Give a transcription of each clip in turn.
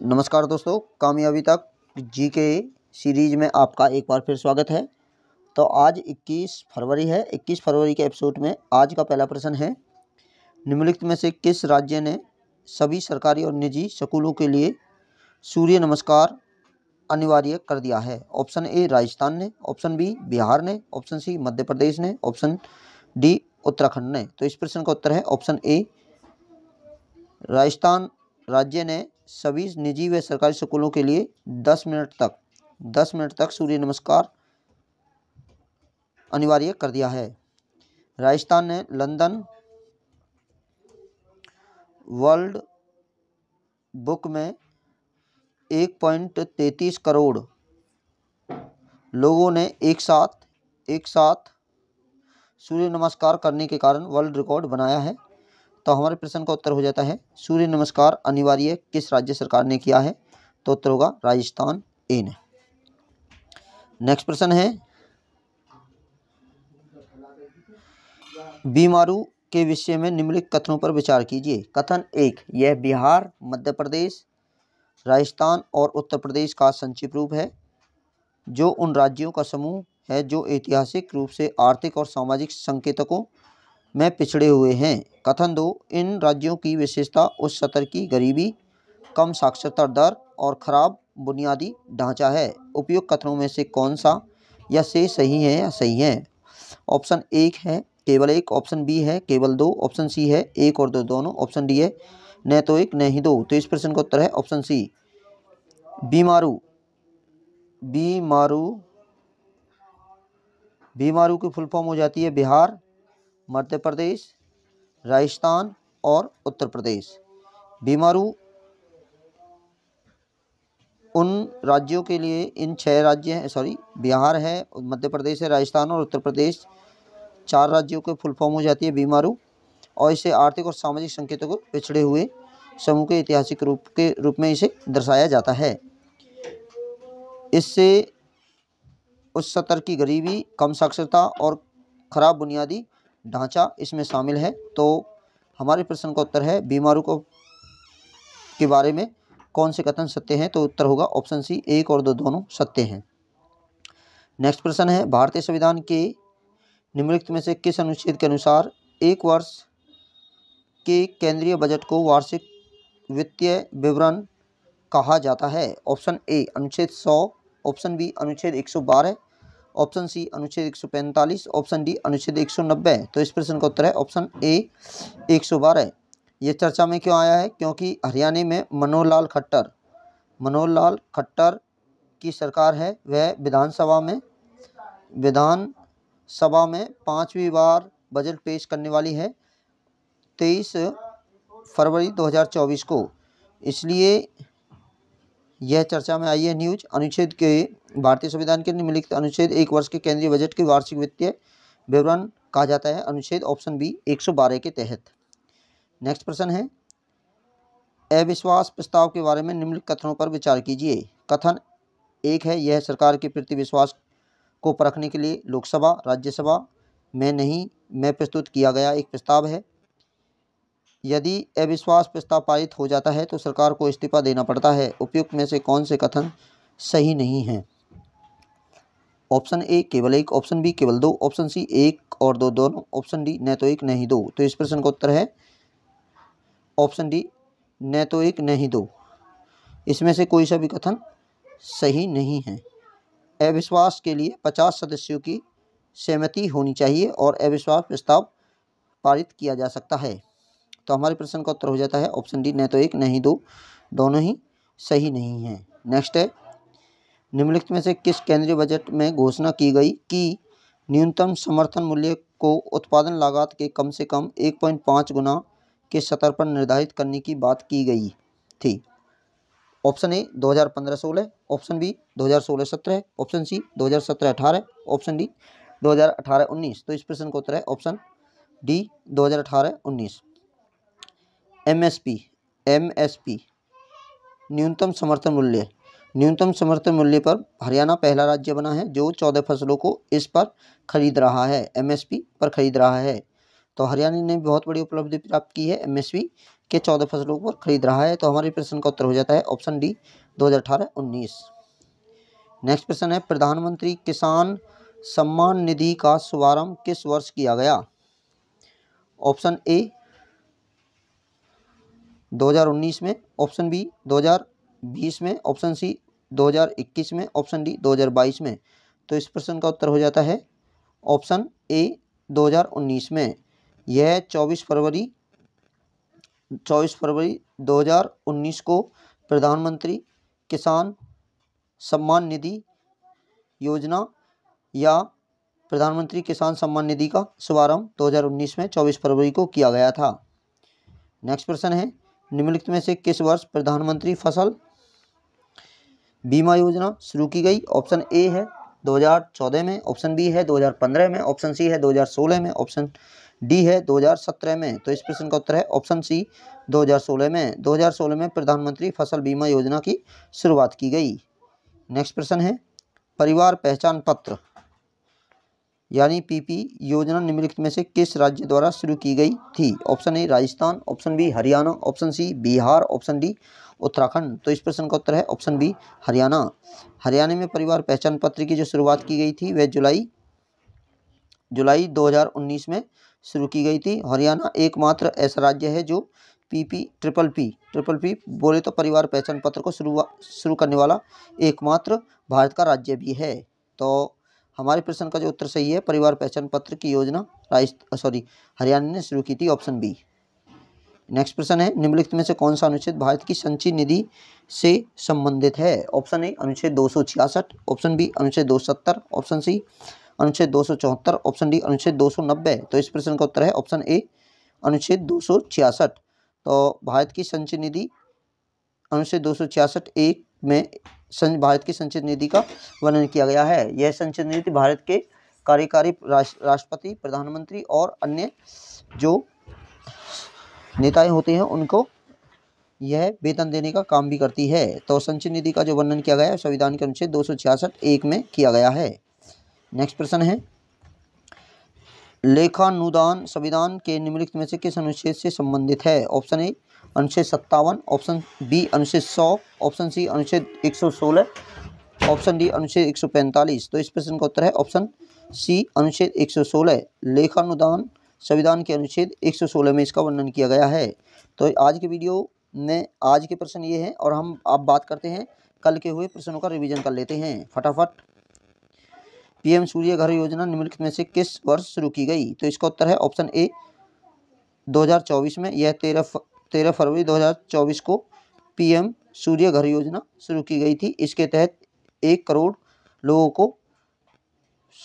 नमस्कार दोस्तों कामयाबी तक जी के सीरीज में आपका एक बार फिर स्वागत है तो आज 21 फरवरी है 21 फरवरी के एपिसोड में आज का पहला प्रश्न है निम्नलिखित में से किस राज्य ने सभी सरकारी और निजी स्कूलों के लिए सूर्य नमस्कार अनिवार्य कर दिया है ऑप्शन ए राजस्थान ने ऑप्शन बी बिहार ने ऑप्शन सी मध्य प्रदेश ने ऑप्शन डी उत्तराखंड ने तो इस प्रश्न का उत्तर है ऑप्शन ए राजस्थान राज्य ने सभी निजी व सरकारी स्कूलों के लिए दस मिनट तक दस मिनट तक सूर्य नमस्कार अनिवार्य कर दिया है राजस्थान ने लंदन वर्ल्ड बुक में एक पॉइंट तैतीस करोड़ लोगों ने एक साथ एक साथ सूर्य नमस्कार करने के कारण वर्ल्ड रिकॉर्ड बनाया है तो हमारे प्रश्न का उत्तर हो जाता है सूर्य नमस्कार अनिवार्य किस राज्य सरकार ने किया है तो उत्तर होगा राजस्थान ए ने नेक्स्ट प्रश्न है बीमारू के विषय में निम्नलिखित कथनों पर विचार कीजिए कथन एक यह बिहार मध्य प्रदेश राजस्थान और उत्तर प्रदेश का संक्षिप्त रूप है जो उन राज्यों का समूह है जो ऐतिहासिक रूप से आर्थिक और सामाजिक संकेतकों में पिछड़े हुए हैं कथन दो इन राज्यों की विशेषता उस सतर की गरीबी कम साक्षरता दर और ख़राब बुनियादी ढांचा है उपयुक्त कथनों में से कौन सा या से सही है या सही है ऑप्शन एक है केवल एक ऑप्शन बी है केवल दो ऑप्शन सी है एक और दो दोनों ऑप्शन डी है न तो एक न ही दो तो इस प्रश्न का उत्तर है ऑप्शन सी बीमारू बीमारू बीमारू की फुल फॉर्म हो जाती है बिहार मध्य प्रदेश राजस्थान और उत्तर प्रदेश बीमारू उन राज्यों के लिए इन छह राज्य हैं सॉरी बिहार है मध्य प्रदेश है राजस्थान और उत्तर प्रदेश चार राज्यों के फुल फॉर्म हो जाती है बीमारू और इसे आर्थिक और सामाजिक संकेतों को पिछड़े हुए समूह के ऐतिहासिक रूप के रूप में इसे दर्शाया जाता है इससे उस सतर की गरीबी कम साक्षरता और खराब बुनियादी ढांचा इसमें शामिल है तो हमारे प्रश्न का उत्तर है बीमारू को के बारे में कौन से कथन सत्य हैं तो उत्तर होगा ऑप्शन सी एक और दो दोनों सत्य हैं नेक्स्ट प्रश्न है भारतीय संविधान के निम्नलिखित में से किस अनुच्छेद के अनुसार एक वर्ष के केंद्रीय बजट को वार्षिक वित्तीय विवरण कहा जाता है ऑप्शन ए अनुच्छेद 100 ऑप्शन बी अनुच्छेद 112 ऑप्शन सी अनुच्छेद एक सौ पैंतालीस ऑप्शन डी अनुच्छेद एक सौ नब्बे तो इस प्रश्न का उत्तर है ऑप्शन ए एक सौ बारह ये चर्चा में क्यों आया है क्योंकि हरियाणा में मनोहर लाल खट्टर मनोहर लाल खट्टर की सरकार है वह विधानसभा में विधान सभा में पाँचवीं बार बजट पेश करने वाली है तेईस फरवरी 2024 को इसलिए यह चर्चा में आई है न्यूज अनुच्छेद के भारतीय संविधान के निम्नलिखित अनुच्छेद एक वर्ष के केंद्रीय बजट के वार्षिक वित्तीय विवरण कहा जाता है अनुच्छेद ऑप्शन बी 112 के तहत नेक्स्ट प्रश्न है अविश्वास प्रस्ताव के बारे में निम्नलिखित कथनों पर विचार कीजिए कथन एक है यह सरकार के प्रति विश्वास को परखने के लिए लोकसभा राज्यसभा में नहीं में प्रस्तुत किया गया एक प्रस्ताव है यदि अविश्वास प्रस्ताव पारित हो जाता है तो सरकार को इस्तीफा देना पड़ता है उपयुक्त में से कौन से कथन सही नहीं है ऑप्शन ए केवल एक ऑप्शन बी केवल दो ऑप्शन सी एक और दो दोनों ऑप्शन डी न तो एक नहीं दो तो इस प्रश्न का उत्तर है ऑप्शन डी न तो एक नहीं दो इसमें से कोई सा भी कथन सही नहीं है अविश्वास के लिए पचास सदस्यों की सहमति होनी चाहिए और अविश्वास प्रस्ताव पारित किया जा सकता है तो हमारे प्रश्न का उत्तर हो जाता है ऑप्शन डी न तो एक न ही दो दोनों ही सही नहीं है नेक्स्ट है निम्नलिखित में से किस केंद्रीय बजट में घोषणा की गई कि न्यूनतम समर्थन मूल्य को उत्पादन लागत के कम से कम एक पॉइंट पाँच गुना के स्तर पर निर्धारित करने की बात की गई थी ऑप्शन ए 2015 सोलह ऑप्शन बी 2016 सत्रह ऑप्शन सी 2017-18 ऑप्शन डी 2018-19 तो इस प्रश्न का उत्तर है option D 2018-19 M S P M S P न्यूनतम समर्थन मूल्य न्यूनतम समर्थन मूल्य पर हरियाणा पहला राज्य बना है जो चौदह फसलों को इस पर खरीद रहा है एमएसपी पर खरीद रहा है तो हरियाणा ने बहुत बड़ी उपलब्धि प्राप्त की है एमएसपी के चौदह फसलों पर खरीद रहा है तो हमारे प्रश्न का उत्तर हो जाता है ऑप्शन डी अठारह उन्नीस नेक्स्ट प्रश्न है प्रधानमंत्री किसान सम्मान निधि का शुभारंभ किस वर्ष किया गया ऑप्शन ए 2019 में ऑप्शन बी 2020 में ऑप्शन सी 2021 में ऑप्शन डी 2022 में तो इस प्रश्न का उत्तर हो जाता है ऑप्शन ए 2019 में यह 24 फरवरी 24 फरवरी 2019 को प्रधानमंत्री किसान सम्मान निधि योजना या प्रधानमंत्री किसान सम्मान निधि का शुभारंभ 2019 में 24 फरवरी को किया गया था नेक्स्ट प्रश्न है निम्नलिखित में से किस वर्ष प्रधानमंत्री फसल बीमा योजना शुरू की गई ऑप्शन ए है 2014 में ऑप्शन बी है 2015 में ऑप्शन सी है 2016 में ऑप्शन डी है 2017 में तो इस प्रश्न का उत्तर है ऑप्शन सी 2016 में 2016 में प्रधानमंत्री फसल बीमा योजना की शुरुआत की गई नेक्स्ट प्रश्न है परिवार पहचान पत्र यानी पीपी योजना निम्नलिखित में से किस राज्य द्वारा शुरू की गई थी option A Rajasthan option B Haryana option C Bihar option D Uttarakhand तो इस प्रश्न का उत्तर है ऑप्शन बी हरियाणा हरियाणा में परिवार पहचान पत्र की जो शुरुआत की गई थी वह जुलाई जुलाई 2019 में शुरू की गई थी हरियाणा एकमात्र ऐसा राज्य है जो P P triple P triple P बोले तो परिवार पहचान पत्र को शुरू शुरू करने वाला एकमात्र भारत का राज्य भी है तो हमारे प्रश्न का जो उत्तर सही है परिवार पहचान पत्र की योजना राजस्थान सॉरी हरियाणा ने शुरू की थी ऑप्शन बी नेक्स्ट प्रश्न है निम्नलिखित में से कौन सा अनुच्छेद भारत की संचित निधि से संबंधित है ऑप्शन ए अनुच्छेद दो ऑप्शन बी अनुच्छेद दो ऑप्शन सी अनुच्छेद दो ऑप्शन डी अनुच्छेद दो तो इस प्रश्न का उत्तर है ऑप्शन ए अनुच्छेद दो तो भारत की संचित निधि अनुच्छेद दो एक में भारत की संचित नीति का वर्णन किया गया है यह संचित नीति भारत के कार्यकारी राष्ट्रपति प्रधानमंत्री और अन्य जो नेताएं होते हैं उनको यह वेतन देने का काम भी करती है तो संचित निधि का जो वर्णन किया गया है संविधान के अनुच्छेद दो एक में किया गया है नेक्स्ट प्रश्न है लेखानुदान संविधान के निम्नलिखित में से किस अनुच्छेद से संबंधित है ऑप्शन ए अनुच्छेद सत्तावन ऑप्शन बी अनुच्छेद सौ ऑप्शन सी अनुच्छेद एक सौ सोलह ऑप्शन डी अनुच्छेद एक सौ पैंतालीस तो इस प्रश्न का उत्तर है ऑप्शन सी अनुच्छेद एक सौ सोलह लेखानुदान संविधान के अनुच्छेद एक सौ सोलह में इसका वर्णन किया गया है तो आज की वीडियो में आज के प्रश्न ये हैं और हम आप बात करते हैं कल के हुए प्रश्नों का रिवीजन कर लेते हैं फटाफट पीएम सूर्य घर योजना निम्नलिखित में से किस वर्ष शुरू की गई तो इसका उत्तर है ऑप्शन ए 2024 में यह तेरह तेरह फरवरी 2024 को पीएम सूर्य घर योजना शुरू की गई थी इसके तहत एक करोड़ लोगों को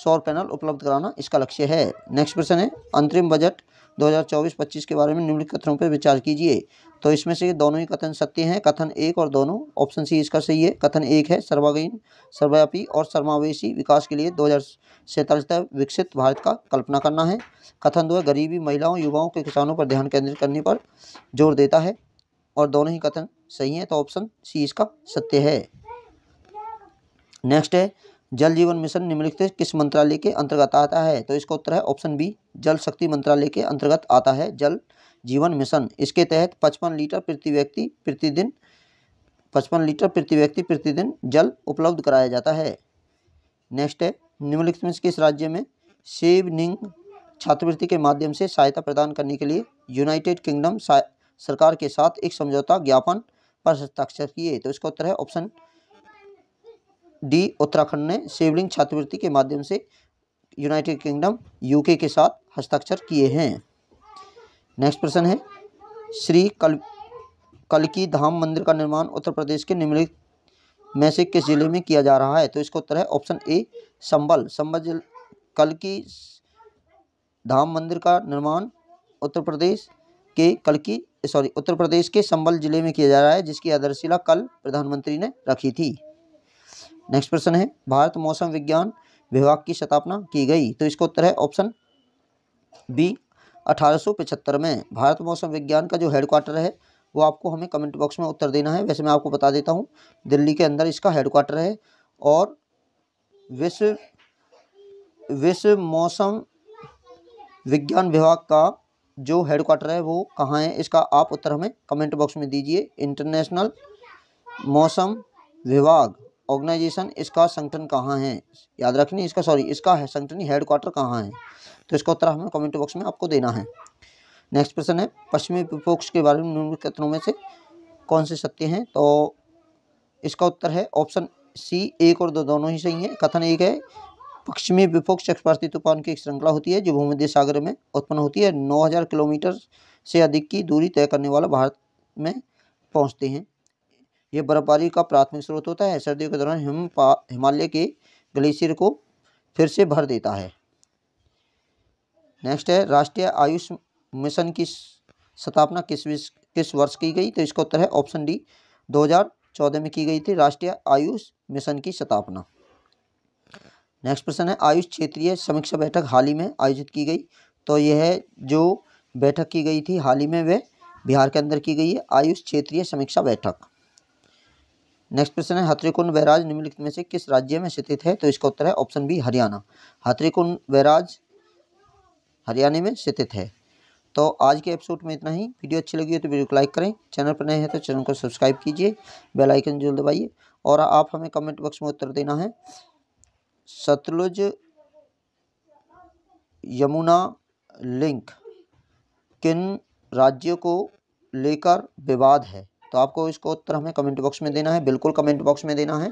सौर पैनल उपलब्ध कराना इसका लक्ष्य है नेक्स्ट प्रश्न है अंतरिम बजट 2024-25 के बारे में निम्नलिखित कथनों पर विचार कीजिए तो इसमें से दोनों ही कथन सत्य हैं कथन एक और दोनों ऑप्शन सी इसका सही है कथन एक है सर्वागीन सर्वव्यापी और समावेशी विकास के लिए दो तक विकसित भारत का कल्पना करना है कथन दो है गरीबी महिलाओं युवाओं के किसानों पर ध्यान केंद्रित करने पर जोर देता है और दोनों ही कथन सही हैं तो ऑप्शन सी इसका सत्य है नेक्स्ट है जल जीवन मिशन निम्नलिखित किस मंत्रालय के अंतर्गत आता है तो इसका उत्तर है ऑप्शन बी जल शक्ति मंत्रालय के अंतर्गत आता है जल जीवन मिशन इसके तहत पचपन लीटर प्रति व्यक्ति प्रतिदिन पचपन लीटर प्रति व्यक्ति प्रतिदिन जल उपलब्ध कराया जाता है नेक्स्ट है निम्नलिखित में किस राज्य में सेवनिंग छात्रवृत्ति के माध्यम से सहायता प्रदान करने के लिए यूनाइटेड किंगडम सरकार के साथ एक समझौता ज्ञापन पर हस्ताक्षर किए तो इसका उत्तर है ऑप्शन डी उत्तराखंड ने शिवलिंग छात्रवृत्ति के माध्यम से यूनाइटेड किंगडम यूके के साथ हस्ताक्षर किए हैं नेक्स्ट प्रश्न है श्री कल कलकी धाम मंदिर का निर्माण उत्तर प्रदेश के निम्नलिखित में से किस जिले में किया जा रहा है तो इसका उत्तर है ऑप्शन ए संबल संबल जिल कलकी धाम मंदिर का निर्माण उत्तर प्रदेश के कलकी सॉरी उत्तर प्रदेश के संबल जिले में किया जा रहा है जिसकी आधारशिला कल प्रधानमंत्री ने रखी थी नेक्स्ट प्रश्न है भारत मौसम विज्ञान विभाग की स्थापना की गई तो इसका उत्तर है ऑप्शन बी अठारह में भारत मौसम विज्ञान का जो हेडक्वार्टर है वो आपको हमें कमेंट बॉक्स में उत्तर देना है वैसे मैं आपको बता देता हूँ दिल्ली के अंदर इसका हेडक्वार्टर है और विश्व विश्व मौसम विज्ञान विभाग का जो हेडक्वार्टर है वो कहाँ है इसका आप उत्तर हमें कमेंट बॉक्स में दीजिए इंटरनेशनल मौसम विभाग ऑर्गेनाइजेशन इसका संगठन कहाँ है याद रखनी इसका सॉरी इसका है संगठन हेड क्वार्टर कहाँ है तो इसका उत्तर हमें कमेंट बॉक्स में आपको देना है नेक्स्ट प्रश्न है पश्चिमी विपक्ष के बारे में निम्नलिखित कथनों में से कौन से सत्य हैं तो इसका उत्तर है ऑप्शन सी एक और दो दोनों ही सही हैं कथन एक है पश्चिमी विपक्ष चक्रवाती तूफान की एक श्रृंखला होती है जो भूमध्य सागर में उत्पन्न होती है हज़ार किलोमीटर से अधिक की दूरी तय करने वाला भारत में पहुँचते हैं ये बर्फबारी का प्राथमिक स्रोत होता है सर्दियों के दौरान हिम हिमालय के ग्लेशियर को फिर से भर देता है नेक्स्ट है राष्ट्रीय आयुष मिशन की स्थापना किस किस वर्ष की गई तो इसका उत्तर है ऑप्शन डी 2014 में की गई थी राष्ट्रीय आयुष मिशन की स्थापना नेक्स्ट प्रश्न है आयुष क्षेत्रीय समीक्षा बैठक हाल ही में आयोजित की गई तो यह जो बैठक की गई थी हाल ही में वह बिहार के अंदर की गई है आयुष क्षेत्रीय समीक्षा बैठक नेक्स्ट प्रश्न है हाथरीकुंड बैराज निम्नलिखित में से किस राज्य में स्थित है तो इसका उत्तर है option B Haryana Hathnikund barrage Haryana में स्थित है तो आज के एपिसोड में इतना ही वीडियो अच्छी लगी हो तो वीडियो को लाइक करें चैनल पर नए हैं तो चैनल को सब्सक्राइब कीजिए बेल आइकन जरूर दबाइए और आप हमें कमेंट बॉक्स में उत्तर देना है सतलुज यमुना लिंक किन राज्यों को लेकर विवाद है तो आपको इसको उत्तर हमें कमेंट बॉक्स में देना है बिल्कुल कमेंट बॉक्स में देना है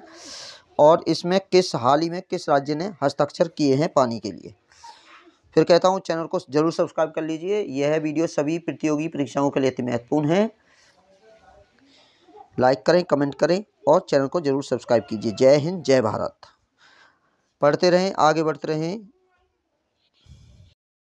और इसमें किस हाल ही में किस राज्य ने हस्ताक्षर किए हैं पानी के लिए फिर कहता हूँ चैनल को जरूर सब्सक्राइब कर लीजिए यह वीडियो सभी प्रतियोगी परीक्षाओं के लिए अति महत्वपूर्ण है लाइक करें कमेंट करें और चैनल को जरूर सब्सक्राइब कीजिए जय हिंद जय भारत पढ़ते रहें आगे बढ़ते रहें